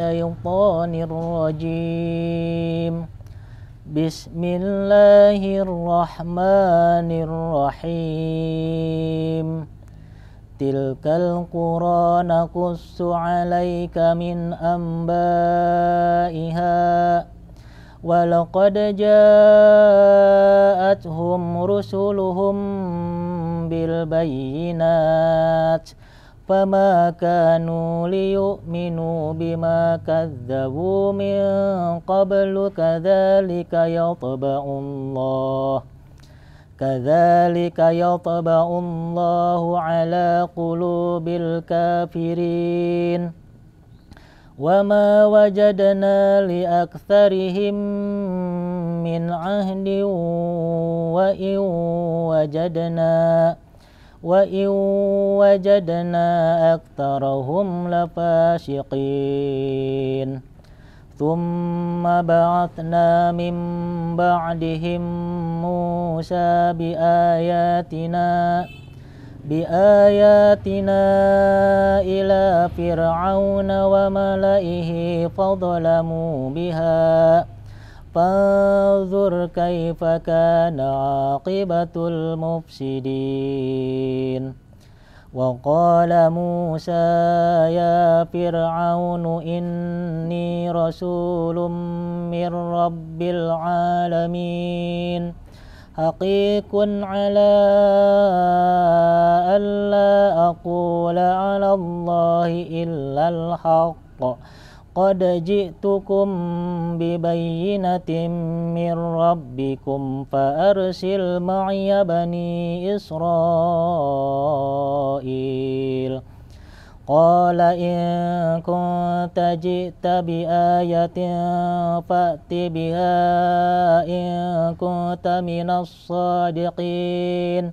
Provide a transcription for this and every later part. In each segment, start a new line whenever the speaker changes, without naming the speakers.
الشيطان الرجيم بسم الله الرحمن الرحيم تلك القرى نقص عليك من أنبائها ولقد جاءتهم رسلهم بالبينات فما كانوا ليؤمنوا بما كذبوا من قبل كذلك يطبع الله كذلك يطبع الله على قلوب الكافرين وما وجدنا لأكثرهم من عهد وإن وجدنا وإن وجدنا أكثرهم لفاسقين ثم بعثنا من بعدهم موسى بآياتنا بآياتنا إلى فرعون وملئه فظلموا بها فانظر كيف كان عاقبة المفسدين وقال موسى يا فرعون إني رسول من رب العالمين حقيق على ألا أقول على الله إلا الحق قد جئتكم ببينة من ربكم فأرسل معي بني إسرائيل قال إن كنت جئت بآية فأت بها إن كنت من الصادقين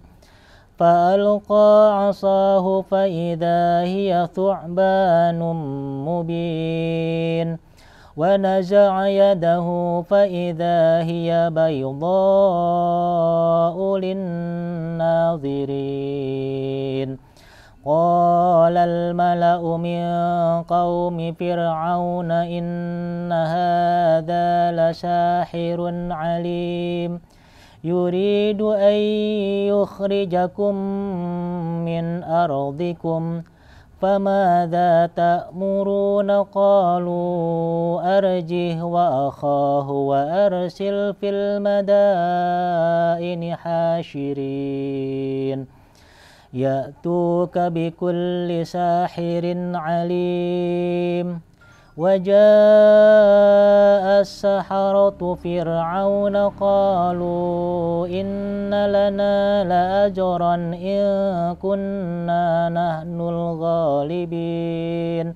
فألقى عصاه فإذا هي ثعبان مبين ونزع يده فإذا هي بيضاء للناظرين قال الملأ من قوم فرعون إن هذا لساحر عليم يريد أن يخرجكم من أرضكم فماذا تأمرون قالوا أرجه وأخاه وأرسل في المدائن حاشرين يأتوك بكل ساحر عليم وجاء السحرة فرعون قالوا إن لنا لأجرا إن كنا نحن الغالبين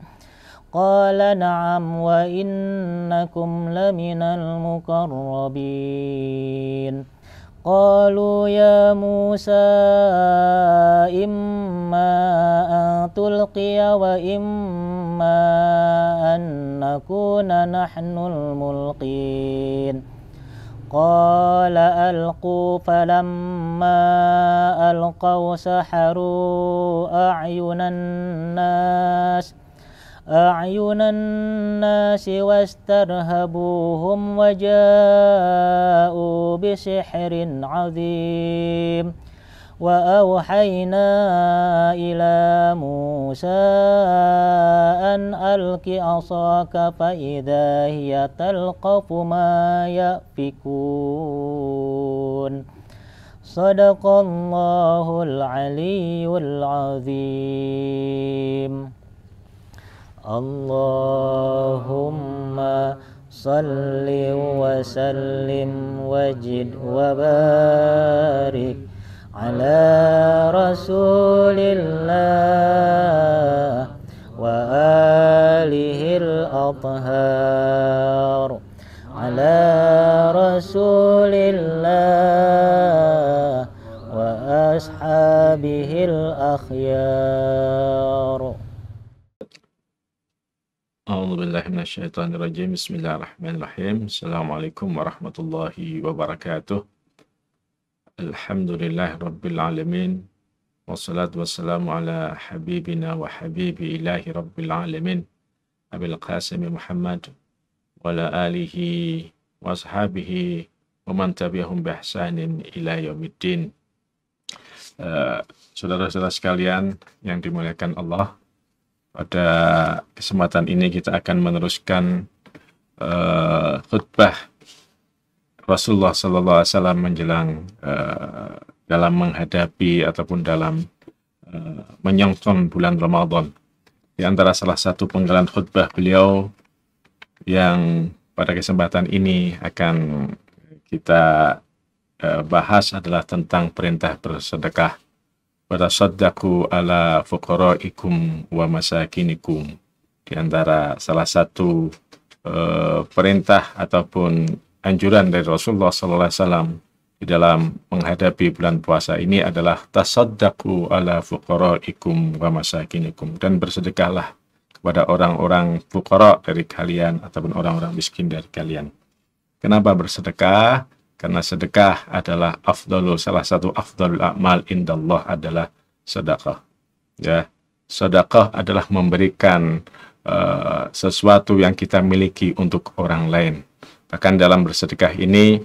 قال نعم وإنكم لمن المقربين قالوا يا موسى إما أن تلقي وإما أن نكون نحن الملقين قال ألقوا فلما ألقوا سحروا أعين الناس ۖ أعين الناس واسترهبوهم وجاءوا بسحر عظيم وأوحينا إلى موسى أن ألق عصاك فإذا هي تلقف ما يأفكون صدق الله العلي العظيم اللهم صل وسلم وجد وبارك على رسول الله وآله الأطهار على رسول الله وأصحابه الأخيار
أعوذ بالله من الشيطان الرجيم بسم الله الرحمن الرحيم السلام عليكم ورحمة الله وبركاته الحمد لله رب العالمين والصلاة والسلام على حبيبنا وحبيب إله رب العالمين أبي القاسم محمد وعلى آله وأصحابه ومن تبعهم بإحسان إلى يوم الدين Saudara-saudara sekalian yang dimuliakan Allah, Pada kesempatan ini kita akan meneruskan uh, khutbah Rasulullah Sallallahu Alaihi Wasallam menjelang uh, dalam menghadapi ataupun dalam uh, menyongsong bulan Ramadan. Di antara salah satu penggalan khutbah beliau yang pada kesempatan ini akan kita uh, bahas adalah tentang perintah bersedekah watasaddaqu ala fuqara'ikum wa masakinikum di antara salah satu uh, perintah ataupun anjuran dari Rasulullah sallallahu alaihi wasallam di dalam menghadapi bulan puasa ini adalah tasaddaqu ala fuqara'ikum wa masakinikum dan bersedekahlah kepada orang-orang fuqara dari kalian ataupun orang-orang miskin dari kalian. Kenapa bersedekah? Karena sedekah adalah afdalul salah satu afdalul amal indallah adalah sedekah. Ya. Sedekah adalah memberikan uh, sesuatu yang kita miliki untuk orang lain. Bahkan dalam bersedekah ini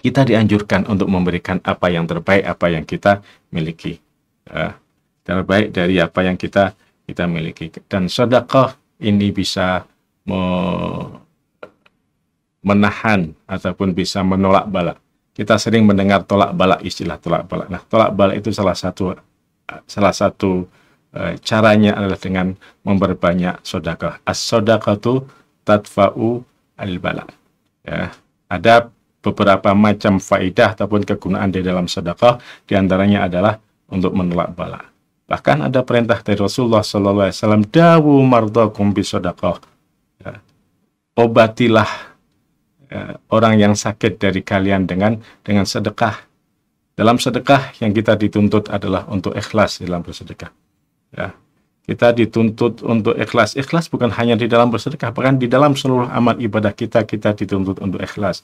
kita dianjurkan untuk memberikan apa yang terbaik apa yang kita miliki. Ya. Terbaik dari apa yang kita kita miliki. Dan sedekah ini bisa menahan ataupun bisa menolak balak. Kita sering mendengar tolak balak istilah tolak balak. Nah, tolak balak itu salah satu salah satu e, caranya adalah dengan memperbanyak sodakah. As-sodakah itu tadfa'u al-balak. Ya, ada beberapa macam faidah ataupun kegunaan di dalam sedekah antaranya adalah untuk menolak balak Bahkan ada perintah dari Rasulullah Sallallahu Alaihi Wasallam, dawu mardakum bisodakoh. Ya. Obatilah Eh, orang yang sakit dari kalian dengan dengan sedekah. Dalam sedekah yang kita dituntut adalah untuk ikhlas dalam bersedekah. Ya. Kita dituntut untuk ikhlas. Ikhlas bukan hanya di dalam bersedekah, bahkan di dalam seluruh amal ibadah kita kita dituntut untuk ikhlas.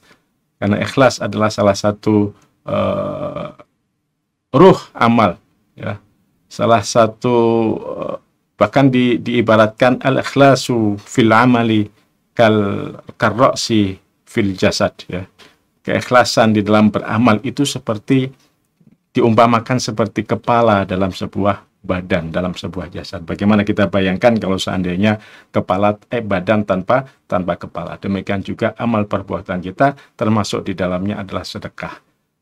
Karena ikhlas adalah salah satu uh, ruh amal, ya. Salah satu eh, bahkan di, diibaratkan al-ikhlasu fil amali kal karroksi fil jasad ya. Keikhlasan di dalam beramal itu seperti diumpamakan seperti kepala dalam sebuah badan dalam sebuah jasad. Bagaimana kita bayangkan kalau seandainya kepala eh badan tanpa tanpa kepala. Demikian juga amal perbuatan kita termasuk di dalamnya adalah sedekah.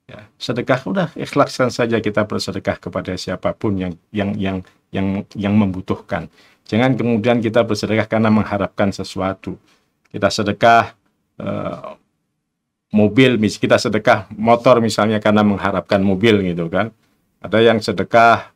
Ya, sedekah udah ikhlaskan saja kita bersedekah kepada siapapun yang yang yang yang yang membutuhkan. Jangan kemudian kita bersedekah karena mengharapkan sesuatu. Kita sedekah Eh, mobil misalnya kita sedekah motor misalnya karena mengharapkan mobil gitu kan ada yang sedekah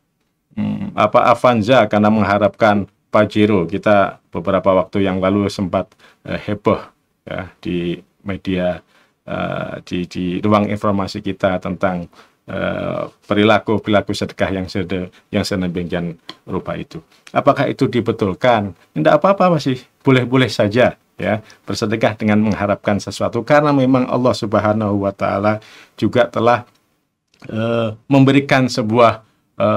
hmm, apa Avanza karena mengharapkan Pajero kita beberapa waktu yang lalu sempat uh, heboh ya di media uh, di di ruang informasi kita tentang uh, perilaku perilaku sedekah yang sede yang sedemikian rupa itu apakah itu dibetulkan tidak apa-apa masih boleh-boleh saja ya bersedekah dengan mengharapkan sesuatu karena memang Allah Subhanahu wa taala juga telah e, memberikan sebuah e,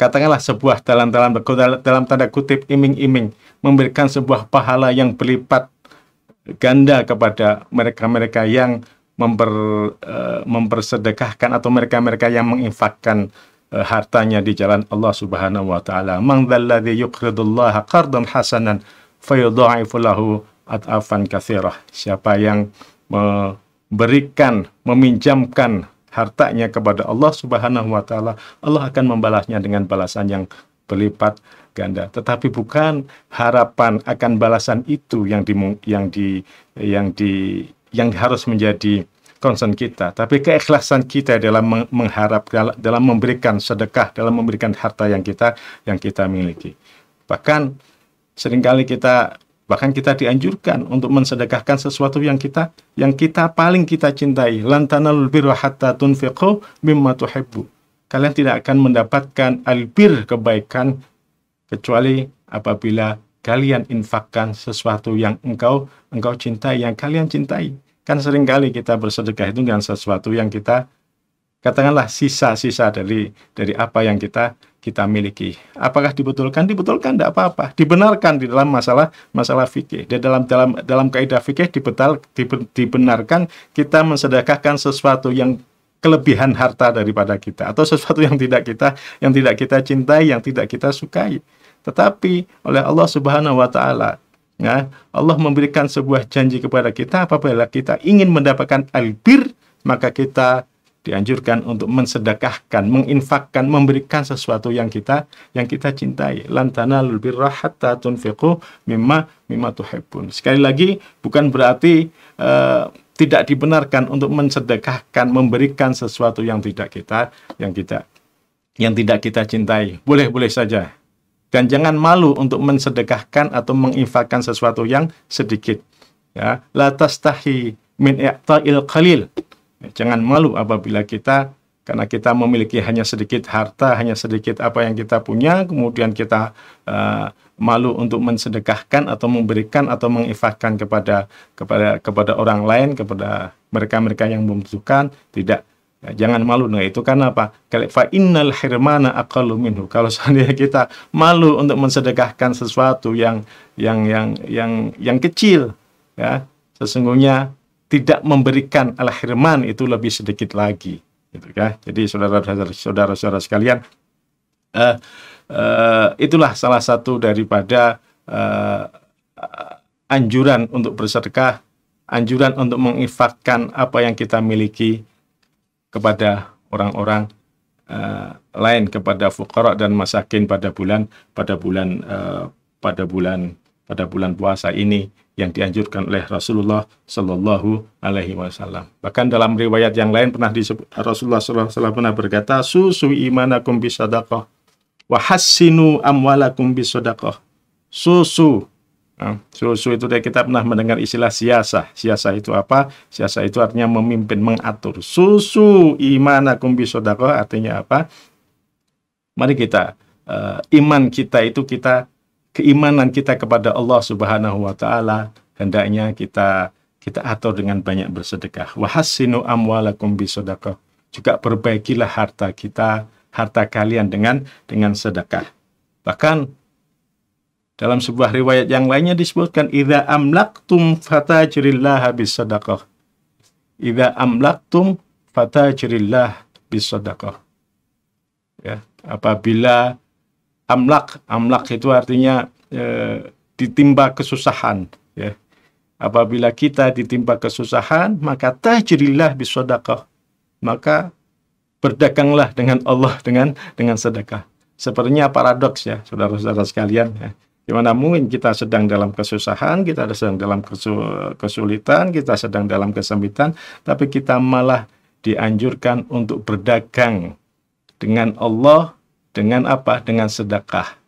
katakanlah sebuah dalam dalam dalam tanda kutip iming-iming memberikan sebuah pahala yang berlipat ganda kepada mereka-mereka yang memper, e, mempersedekahkan atau mereka-mereka yang menginfakkan e, hartanya di jalan Allah Subhanahu wa taala. Man dzalladzi yuqridullaha qardan hasanan at'afan kathirah. Siapa yang memberikan, meminjamkan hartanya kepada Allah Subhanahu wa taala, Allah akan membalasnya dengan balasan yang berlipat ganda. Tetapi bukan harapan akan balasan itu yang di yang di yang di yang harus menjadi concern kita, tapi keikhlasan kita dalam mengharap dalam memberikan sedekah, dalam memberikan harta yang kita yang kita miliki. Bahkan seringkali kita Bahkan kita dianjurkan untuk mensedekahkan sesuatu yang kita yang kita paling kita cintai. lantana birra hatta tunfiqu mimma tuhibbu. Kalian tidak akan mendapatkan albir kebaikan kecuali apabila kalian infakkan sesuatu yang engkau engkau cintai, yang kalian cintai. Kan seringkali kita bersedekah itu dengan sesuatu yang kita katakanlah sisa-sisa dari dari apa yang kita kita miliki. Apakah dibetulkan? Dibetulkan tidak apa-apa. Dibenarkan di dalam masalah masalah fikih. Di dalam dalam dalam kaidah fikih dibetal dibenarkan kita mensedekahkan sesuatu yang kelebihan harta daripada kita atau sesuatu yang tidak kita yang tidak kita cintai, yang tidak kita sukai. Tetapi oleh Allah Subhanahu wa taala ya, Allah memberikan sebuah janji kepada kita apabila kita ingin mendapatkan albir maka kita dianjurkan untuk mensedekahkan, menginfakkan, memberikan sesuatu yang kita yang kita cintai. Lantana lebih hatta tunfiqu mimma mimma tuhibbun. Sekali lagi bukan berarti uh, tidak dibenarkan untuk mensedekahkan, memberikan sesuatu yang tidak kita yang kita yang tidak kita cintai. Boleh-boleh saja. Dan jangan malu untuk mensedekahkan atau menginfakkan sesuatu yang sedikit. Ya, la tastahi min i'ta'il qalil Jangan malu apabila kita karena kita memiliki hanya sedikit harta, hanya sedikit apa yang kita punya, kemudian kita uh, malu untuk mensedekahkan atau memberikan atau menginfakkan kepada kepada kepada orang lain, kepada mereka-mereka yang membutuhkan, tidak Ya, jangan malu nah itu karena apa? Fa innal hirmana aqallu minhu. Kalau seandainya kita malu untuk mensedekahkan sesuatu yang yang yang yang yang kecil ya, sesungguhnya tidak memberikan al-hirman itu lebih sedikit lagi gitu kan jadi saudara-saudara sekalian uh, uh, itulah salah satu daripada uh, anjuran untuk bersedekah anjuran untuk menginfakkan apa yang kita miliki kepada orang-orang uh, lain kepada fuqara dan masakin pada bulan pada bulan uh, pada bulan pada bulan puasa ini yang dianjurkan oleh Rasulullah Shallallahu Alaihi Wasallam. Bahkan dalam riwayat yang lain pernah disebut Rasulullah Shallallahu Alaihi Wasallam pernah berkata, susu imanakum bisodakoh, wahasinu amwalakum dakoh. Susu, nah, susu itu dari kita pernah mendengar istilah siasah. Siasah itu apa? Siasah itu artinya memimpin, mengatur. Susu imanakum dakoh artinya apa? Mari kita eh, iman kita itu kita keimanan kita kepada Allah Subhanahu wa taala hendaknya kita kita atur dengan banyak bersedekah. Wahasinu amwalakum bisadaqah. Juga perbaikilah harta kita, harta kalian dengan dengan sedekah. Bahkan dalam sebuah riwayat yang lainnya disebutkan idza amlaktum fatajrillah bisadaqah. Idza amlaktum fatajrillah bisadaqah. Ya, apabila amlak amlak itu artinya eh, ditimpa kesusahan ya apabila kita ditimpa kesusahan maka tajrilah bisodakah maka berdaganglah dengan Allah dengan dengan sedekah sepertinya paradoks ya saudara-saudara sekalian ya Dimana mungkin kita sedang dalam kesusahan, kita sedang dalam kesulitan, kita sedang dalam kesempitan, tapi kita malah dianjurkan untuk berdagang dengan Allah dengan apa? Dengan sedekah.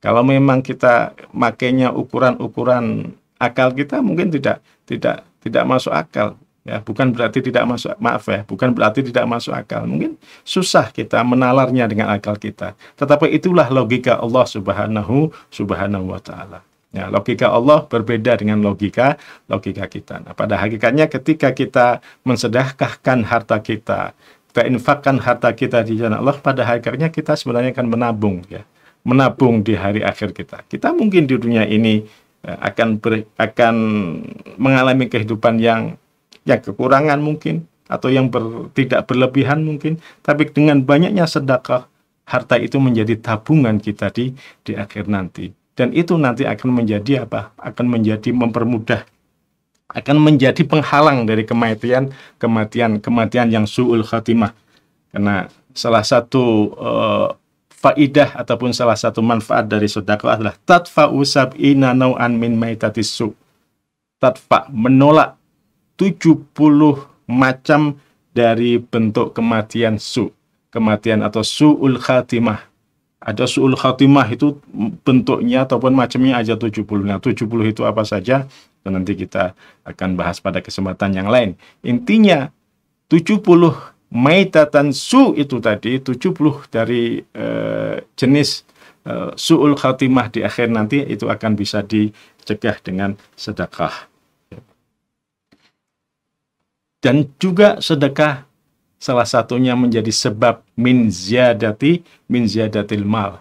Kalau memang kita makainya ukuran-ukuran akal kita mungkin tidak tidak tidak masuk akal ya bukan berarti tidak masuk maaf ya bukan berarti tidak masuk akal mungkin susah kita menalarnya dengan akal kita tetapi itulah logika Allah Subhanahu Subhanahu wa taala Ya, logika Allah berbeda dengan logika logika kita. Nah, pada hakikatnya ketika kita mensedekahkan harta kita, kita infakkan harta kita di jalan Allah pada akhirnya kita sebenarnya akan menabung ya menabung di hari akhir kita kita mungkin di dunia ini eh, akan ber, akan mengalami kehidupan yang yang kekurangan mungkin atau yang ber, tidak berlebihan mungkin tapi dengan banyaknya sedekah harta itu menjadi tabungan kita di di akhir nanti dan itu nanti akan menjadi apa akan menjadi mempermudah akan menjadi penghalang dari kematian kematian kematian yang suul khatimah karena salah satu uh, faidah ataupun salah satu manfaat dari sedekah adalah tadfa usab nau'an min maitatis su tadfa menolak 70 macam dari bentuk kematian su kematian atau suul khatimah ada su'ul khatimah itu bentuknya ataupun macamnya aja 70. Nah, 70 itu apa saja? Dan nanti kita akan bahas pada kesempatan yang lain. Intinya 70 maitatan su itu tadi 70 dari eh, jenis eh, su'ul khatimah di akhir nanti itu akan bisa dicegah dengan sedekah. Dan juga sedekah salah satunya menjadi sebab min ziyadati min ziyadatil mal.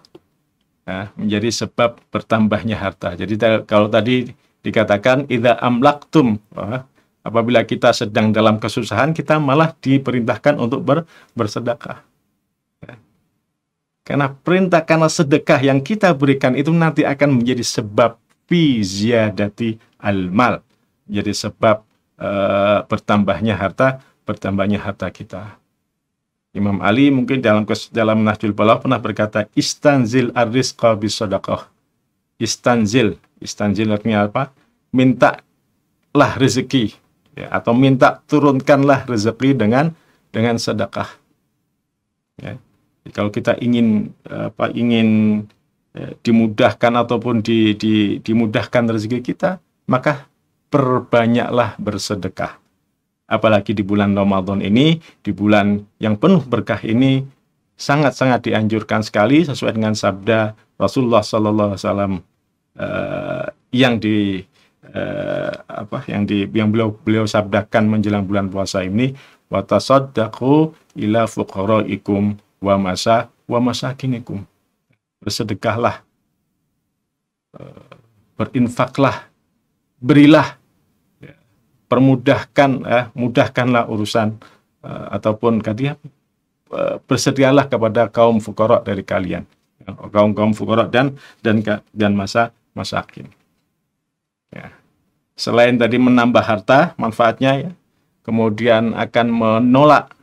Ya, menjadi sebab bertambahnya harta. Jadi kalau tadi dikatakan idza amlaktum, ya, apabila kita sedang dalam kesusahan kita malah diperintahkan untuk ber, bersedekah. Ya. Karena perintah karena sedekah yang kita berikan itu nanti akan menjadi sebab fi ziyadati al mal. Jadi sebab e, bertambahnya harta bertambahnya harta kita. Imam Ali mungkin dalam dalam Nahjul Balagh pernah berkata istanzil arrizqa bisadaqah. Istanzil, istanzil artinya apa? Mintalah rezeki ya, atau minta turunkanlah rezeki dengan dengan sedekah. Ya. Jadi, kalau kita ingin apa ingin ya, dimudahkan ataupun di, di, dimudahkan rezeki kita, maka perbanyaklah bersedekah apalagi di bulan Ramadan ini, di bulan yang penuh berkah ini sangat-sangat dianjurkan sekali sesuai dengan sabda Rasulullah sallallahu alaihi wasallam eh, yang di uh, apa yang di yang beliau beliau sabdakan menjelang bulan puasa ini watasadaku ila fuqaraikum wa masa wa masakinikum. Bersedekahlah. Eh, berinfaklah. Berilah permudahkan eh, mudahkanlah urusan eh, ataupun kata eh, bersedialah kepada kaum fukorok dari kalian ya, kaum kaum fukorok dan dan dan masa masakin ya. selain tadi menambah harta manfaatnya ya, kemudian akan menolak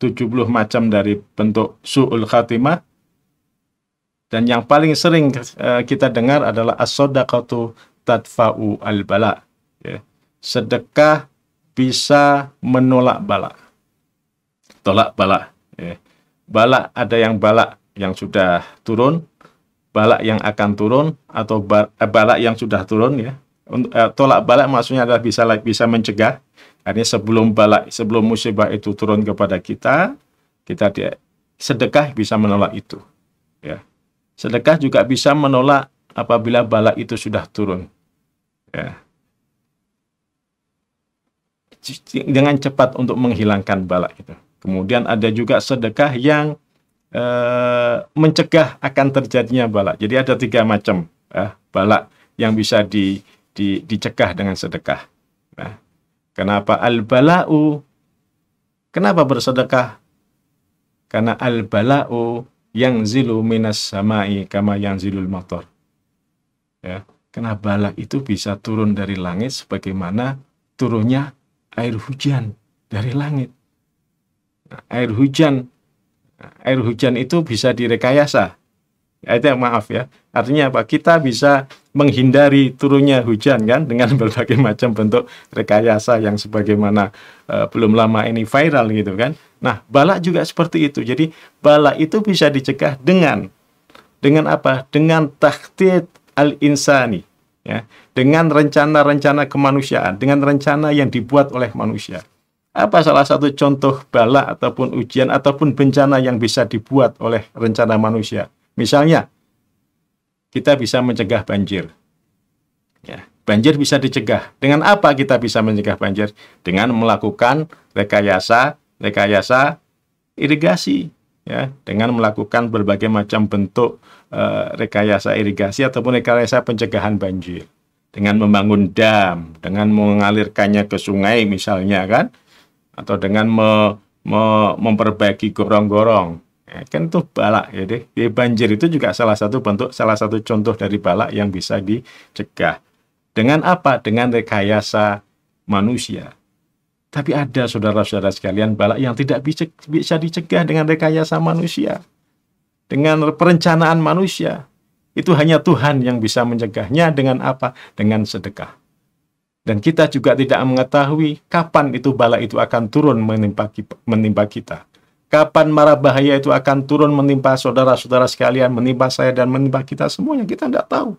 70 macam dari bentuk su'ul khatimah dan yang paling sering eh, kita dengar adalah as-sadaqatu tadfa'u al-bala ya sedekah bisa menolak balak. Tolak balak. Ya. Balak ada yang balak yang sudah turun, balak yang akan turun atau eh, balak yang sudah turun ya. Eh, tolak balak maksudnya adalah bisa bisa mencegah. Artinya sebelum balak sebelum musibah itu turun kepada kita, kita dia sedekah bisa menolak itu. Ya. Sedekah juga bisa menolak apabila balak itu sudah turun. Ya dengan cepat untuk menghilangkan balak itu. Kemudian ada juga sedekah yang e, mencegah akan terjadinya balak. Jadi ada tiga macam eh, balak yang bisa di, di, dicegah dengan sedekah. Nah, kenapa al-bala'u? Kenapa bersedekah? Karena al-bala'u yang zilu minas samai kama yang zilul motor. Ya, karena balak itu bisa turun dari langit sebagaimana turunnya air hujan dari langit. Nah, air hujan nah, air hujan itu bisa direkayasa. Ya, itu yang maaf ya. Artinya apa? Kita bisa menghindari turunnya hujan kan dengan berbagai macam bentuk rekayasa yang sebagaimana e, belum lama ini viral gitu kan. Nah, balak juga seperti itu. Jadi balak itu bisa dicegah dengan dengan apa? Dengan takhtid al-insani ya dengan rencana-rencana kemanusiaan dengan rencana yang dibuat oleh manusia apa salah satu contoh bala ataupun ujian ataupun bencana yang bisa dibuat oleh rencana manusia misalnya kita bisa mencegah banjir ya banjir bisa dicegah dengan apa kita bisa mencegah banjir dengan melakukan rekayasa rekayasa irigasi ya dengan melakukan berbagai macam bentuk Eh, rekayasa irigasi ataupun rekayasa pencegahan banjir dengan membangun dam, dengan mengalirkannya ke sungai misalnya kan, atau dengan me, me, memperbaiki gorong-gorong, ya, kan itu balak ya deh. Jadi banjir itu juga salah satu bentuk, salah satu contoh dari balak yang bisa dicegah. Dengan apa? Dengan rekayasa manusia. Tapi ada saudara-saudara sekalian balak yang tidak bisa dicegah dengan rekayasa manusia dengan perencanaan manusia. Itu hanya Tuhan yang bisa mencegahnya dengan apa? Dengan sedekah. Dan kita juga tidak mengetahui kapan itu bala itu akan turun menimpa, kita. Kapan marah bahaya itu akan turun menimpa saudara-saudara sekalian, menimpa saya dan menimpa kita semuanya. Kita tidak tahu.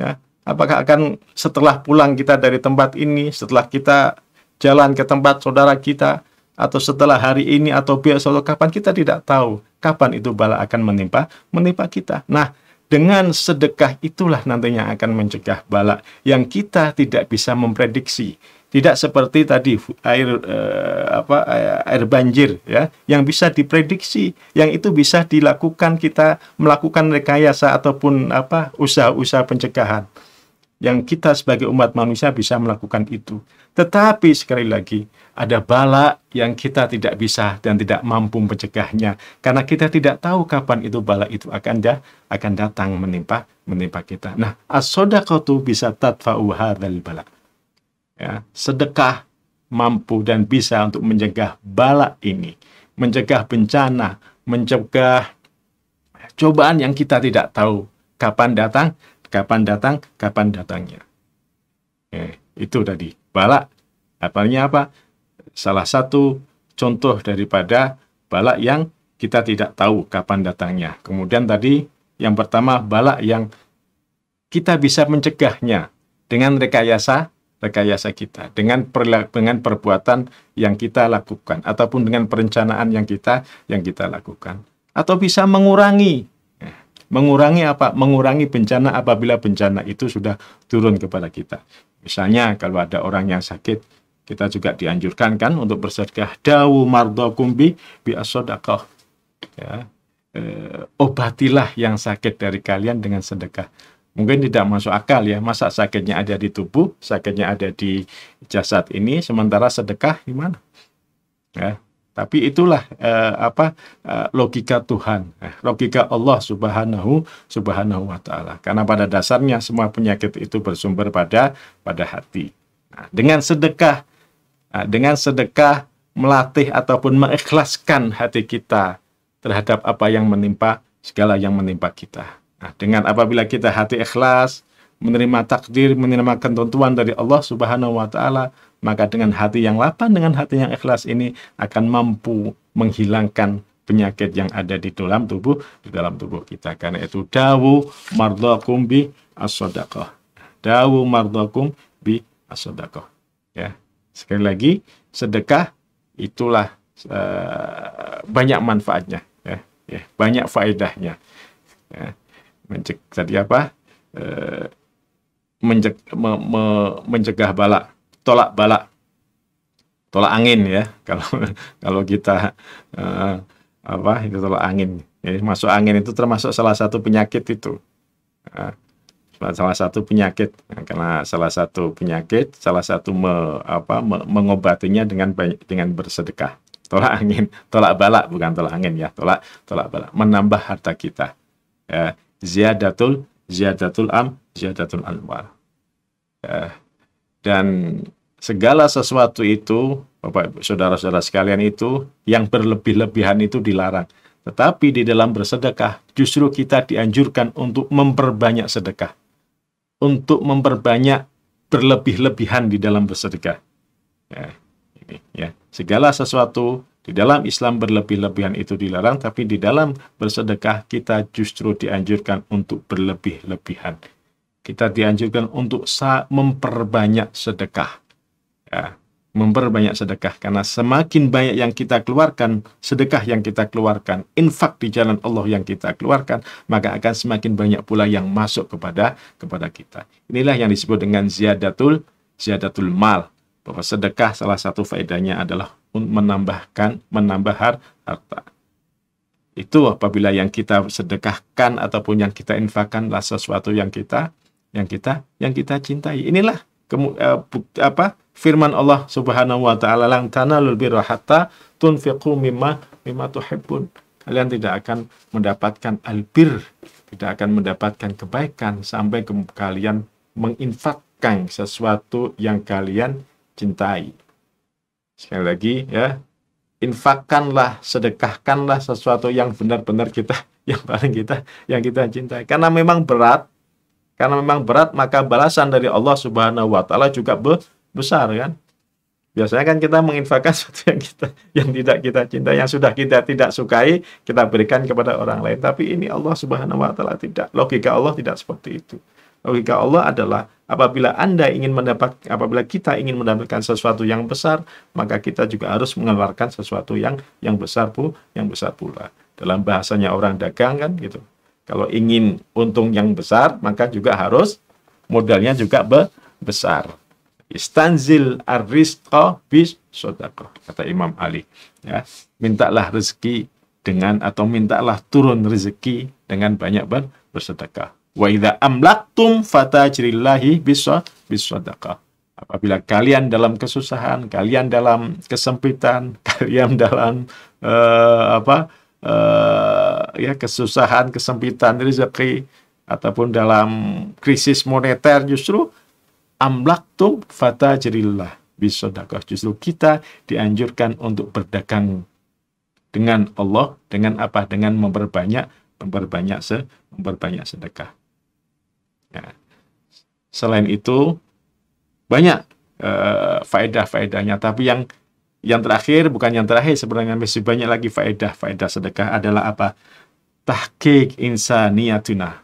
Ya, apakah akan setelah pulang kita dari tempat ini, setelah kita jalan ke tempat saudara kita, atau setelah hari ini atau besok atau kapan kita tidak tahu kapan itu bala akan menimpa menimpa kita. Nah, dengan sedekah itulah nantinya akan mencegah bala yang kita tidak bisa memprediksi. Tidak seperti tadi air eh, apa air banjir ya yang bisa diprediksi, yang itu bisa dilakukan kita melakukan rekayasa ataupun apa usaha-usaha pencegahan yang kita sebagai umat manusia bisa melakukan itu. Tetapi sekali lagi, ada bala yang kita tidak bisa dan tidak mampu mencegahnya karena kita tidak tahu kapan itu bala itu akan dah akan datang menimpa menimpa kita. Nah, as-sadaqatu bisa tadfa'u hadzal bala. Ya, sedekah mampu dan bisa untuk mencegah bala ini, mencegah bencana, mencegah cobaan yang kita tidak tahu kapan datang kapan datang, kapan datangnya. Eh, itu tadi. Balak, artinya apa? Salah satu contoh daripada balak yang kita tidak tahu kapan datangnya. Kemudian tadi yang pertama balak yang kita bisa mencegahnya dengan rekayasa rekayasa kita dengan dengan perbuatan yang kita lakukan ataupun dengan perencanaan yang kita yang kita lakukan atau bisa mengurangi Mengurangi apa? Mengurangi bencana apabila bencana itu sudah turun kepada kita. Misalnya kalau ada orang yang sakit, kita juga dianjurkan kan untuk bersedekah dawu mardokum bi bi asodakoh ya E, obatilah yang sakit dari kalian dengan sedekah mungkin tidak masuk akal ya masa sakitnya ada di tubuh sakitnya ada di jasad ini sementara sedekah di mana ya tapi itulah eh, apa eh, logika Tuhan, eh, logika Allah Subhanahu Subhanahu wa taala. Karena pada dasarnya semua penyakit itu bersumber pada pada hati. Nah, dengan sedekah nah, dengan sedekah melatih ataupun mengikhlaskan hati kita terhadap apa yang menimpa segala yang menimpa kita. Nah, dengan apabila kita hati ikhlas menerima takdir, menerima ketentuan dari Allah Subhanahu wa taala, maka dengan hati yang lapang, dengan hati yang ikhlas ini akan mampu menghilangkan penyakit yang ada di dalam tubuh di dalam tubuh kita. Karena itu dawu mardhakum bi as Dawu mardhakum bi as Ya. Sekali lagi, sedekah itulah uh, banyak manfaatnya ya, ya banyak faedahnya ya. mencegah tadi apa uh, eh, mencegah, me, me, mencegah balak tolak balak, tolak angin ya. Kalau kalau kita uh, apa itu tolak angin. Jadi masuk angin itu termasuk salah satu penyakit itu. Uh, salah satu penyakit nah, karena salah satu penyakit salah satu me, apa me, mengobatinya dengan dengan bersedekah tolak angin tolak balak bukan tolak angin ya tolak tolak balak menambah harta kita ya, eh, ziyadatul ziyadatul am ziyadatul anwar ya, dan segala sesuatu itu Bapak Saudara-saudara sekalian itu yang berlebih-lebihan itu dilarang. Tetapi di dalam bersedekah justru kita dianjurkan untuk memperbanyak sedekah. Untuk memperbanyak berlebih-lebihan di dalam bersedekah. Ya, ini, ya. Segala sesuatu di dalam Islam berlebih-lebihan itu dilarang, tapi di dalam bersedekah kita justru dianjurkan untuk berlebih-lebihan kita dianjurkan untuk memperbanyak sedekah. Ya, memperbanyak sedekah karena semakin banyak yang kita keluarkan, sedekah yang kita keluarkan, infak di jalan Allah yang kita keluarkan, maka akan semakin banyak pula yang masuk kepada kepada kita. Inilah yang disebut dengan ziyadatul ziyadatul mal. Bahwa sedekah salah satu faedahnya adalah menambahkan, menambah harta itu apabila yang kita sedekahkan ataupun yang kita infakkanlah sesuatu yang kita yang kita yang kita cintai. Inilah kemu, uh, bukti, apa firman Allah Subhanahu wa taala lang tanalul birra hatta tunfiqu mimma mimma tuhibbun. Kalian tidak akan mendapatkan albir, tidak akan mendapatkan kebaikan sampai ke, kalian menginfakkan sesuatu yang kalian cintai. Sekali lagi ya, infakkanlah, sedekahkanlah sesuatu yang benar-benar kita yang paling kita yang kita cintai. Karena memang berat karena memang berat, maka balasan dari Allah Subhanahu wa taala juga be besar kan. Biasanya kan kita menginfakkan sesuatu yang kita yang tidak kita cinta, yang sudah kita tidak sukai, kita berikan kepada orang lain. Tapi ini Allah Subhanahu wa taala tidak. Logika Allah tidak seperti itu. Logika Allah adalah apabila Anda ingin mendapat apabila kita ingin mendapatkan sesuatu yang besar, maka kita juga harus mengeluarkan sesuatu yang yang besar, pun yang besar pula. Dalam bahasanya orang dagang kan gitu. Kalau ingin untung yang besar, maka juga harus modalnya juga be besar. Istanzil arrizqa bis sodakoh, kata Imam Ali. Ya, mintalah rezeki dengan atau mintalah turun rezeki dengan banyak ber bersedekah. Wa idza amlaktum fatajrillahi bis sadaqah. Apabila kalian dalam kesusahan, kalian dalam kesempitan, kalian dalam uh, apa? uh, ya kesusahan, kesempitan rezeki ataupun dalam krisis moneter justru amlak tuh fata jerillah bisodakoh. Justru kita dianjurkan untuk berdagang dengan Allah dengan apa? Dengan memperbanyak memperbanyak se memperbanyak sedekah. Ya. Selain itu banyak uh, faedah-faedahnya tapi yang yang terakhir, bukan yang terakhir, sebenarnya masih banyak lagi faedah. Faedah sedekah adalah apa? Tahkik insaniyatuna.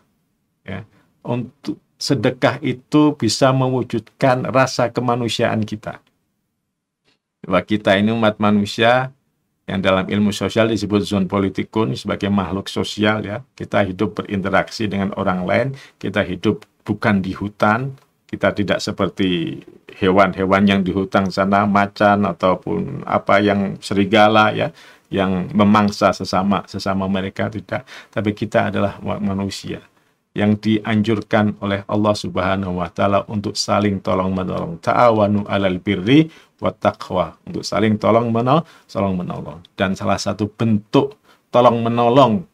Ya. Untuk sedekah itu bisa mewujudkan rasa kemanusiaan kita. Bahwa kita ini umat manusia yang dalam ilmu sosial disebut zon politikun sebagai makhluk sosial ya. Kita hidup berinteraksi dengan orang lain, kita hidup bukan di hutan, kita tidak seperti hewan-hewan yang di hutang sana macan ataupun apa yang serigala ya yang memangsa sesama sesama mereka tidak tapi kita adalah manusia yang dianjurkan oleh Allah Subhanahu wa taala untuk saling tolong menolong ta'awanu alal birri wa taqwa untuk saling tolong menolong tolong menolong dan salah satu bentuk tolong menolong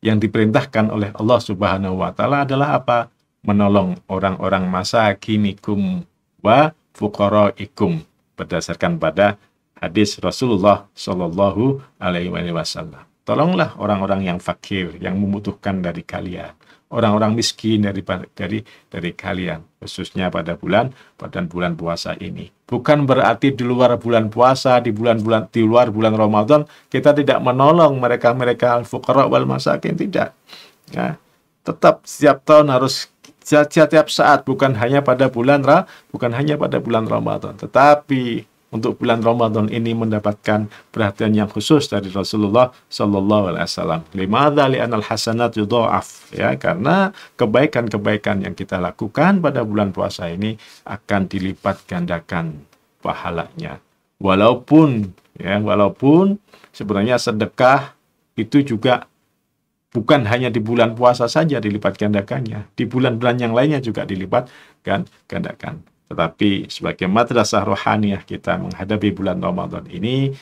yang diperintahkan oleh Allah Subhanahu wa taala adalah apa menolong orang-orang masa kinikum wa ikum berdasarkan pada hadis Rasulullah Shallallahu Alaihi Wasallam. Tolonglah orang-orang yang fakir, yang membutuhkan dari kalian, orang-orang miskin dari dari dari kalian, khususnya pada bulan pada bulan puasa ini. Bukan berarti di luar bulan puasa, di bulan-bulan di luar bulan Ramadan kita tidak menolong mereka-mereka fukoro wal masakin tidak. Ya. Tetap setiap tahun harus setiap saat bukan hanya pada bulan Ra, bukan hanya pada bulan Ramadan tetapi untuk bulan Ramadan ini mendapatkan perhatian yang khusus dari Rasulullah Shallallahu Alaihi Wasallam. Lima anal hasanat yudha'af. Ya, karena kebaikan-kebaikan yang kita lakukan pada bulan puasa ini akan dilipat gandakan pahalanya. Walaupun ya, walaupun sebenarnya sedekah itu juga bukan hanya di bulan puasa saja dilipat gandakannya, di bulan-bulan yang lainnya juga dilipat gandakan. Tetapi sebagai madrasah rohaniah kita menghadapi bulan Ramadan ini,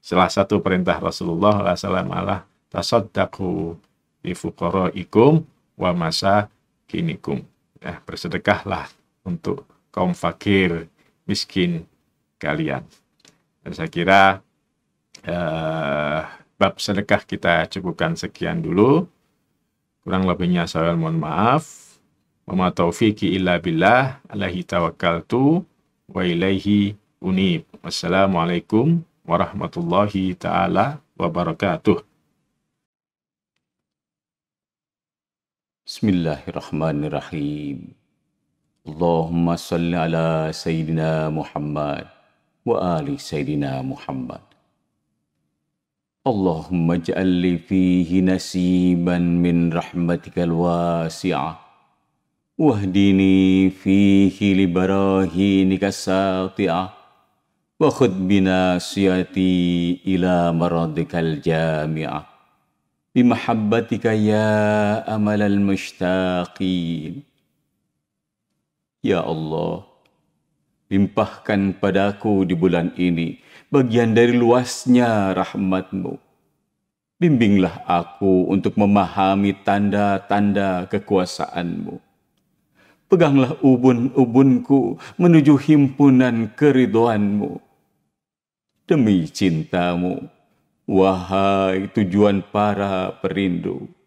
salah satu perintah Rasulullah SAW adalah tasaddaqu li fuqara'ikum wa masakinikum. Nah, bersedekahlah untuk kaum fakir, miskin kalian. Dan saya kira eh, bab sedekah kita cukupkan sekian dulu. Kurang lebihnya saya mohon maaf. Wa ma taufiqi illa billah alaihi tawakkaltu wa ilaihi unib. Wassalamualaikum warahmatullahi taala wabarakatuh.
Bismillahirrahmanirrahim. Allahumma salli ala Sayyidina Muhammad wa ali Sayyidina Muhammad. اللهم اجعل لي فيه نسيبا من رحمتك الواسعه واهدني فيه لبراهينك الساطعه وخذ بناصيتي الى مرضك الجامعه بمحبتك يا امل المشتاقين يا الله Limpahkan padaku di bulan ini bagian dari luasnya rahmatmu. Bimbinglah aku untuk memahami tanda-tanda kekuasaanmu. Peganglah ubun-ubunku menuju himpunan keridoanmu. Demi cintamu, wahai tujuan para perindu.